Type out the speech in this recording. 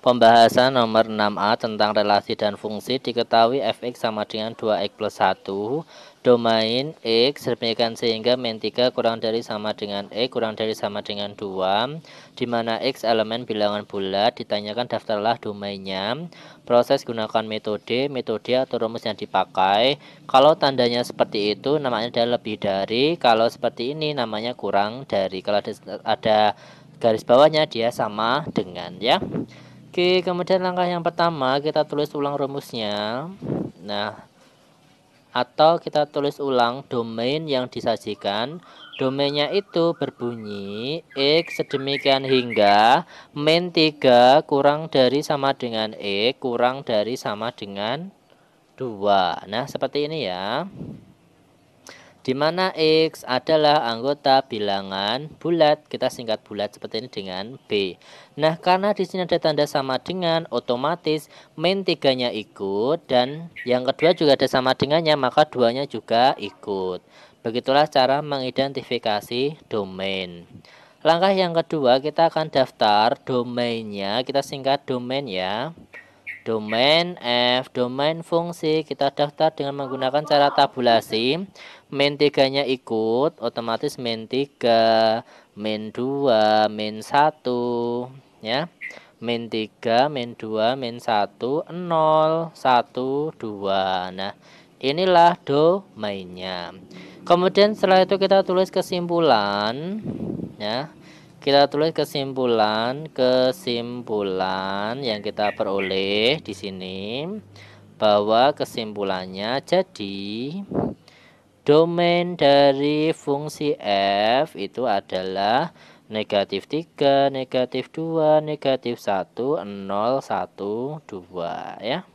Pembahasan nomor 6A tentang relasi dan fungsi diketahui fx sama dengan 2x plus 1 Domain x demikian sehingga min 3 kurang dari sama dengan x kurang dari sama dengan 2 dimana x elemen bilangan bulat ditanyakan daftarlah domainnya Proses gunakan metode, metode atau rumus yang dipakai Kalau tandanya seperti itu namanya ada lebih dari Kalau seperti ini namanya kurang dari Kalau ada garis bawahnya dia sama dengan ya Oke, kemudian langkah yang pertama kita tulis ulang rumusnya. Nah, atau kita tulis ulang domain yang disajikan. Domainnya itu berbunyi x sedemikian hingga min 3 kurang dari sama dengan e kurang dari sama dengan 2. Nah, seperti ini ya di mana X adalah anggota bilangan bulat. Kita singkat bulat seperti ini dengan B. Nah, karena di sini ada tanda sama dengan, otomatis min tiganya ikut dan yang kedua juga ada sama dengannya, maka duanya juga ikut. Begitulah cara mengidentifikasi domain. Langkah yang kedua, kita akan daftar domainnya. Kita singkat domain ya domain F domain fungsi kita daftar dengan menggunakan cara tabulasi min 3 nya ikut otomatis min 3 min 2 min 1 ya min 3 min 2 min 1 0 1 2 nah inilah domainnya kemudian setelah itu kita tulis kesimpulan ya kita tulis kesimpulan kesimpulan yang kita peroleh di sini bahwa kesimpulannya jadi domain dari fungsi f itu adalah negatif 3, negatif 2, negatif 1, 0, 1, 2 ya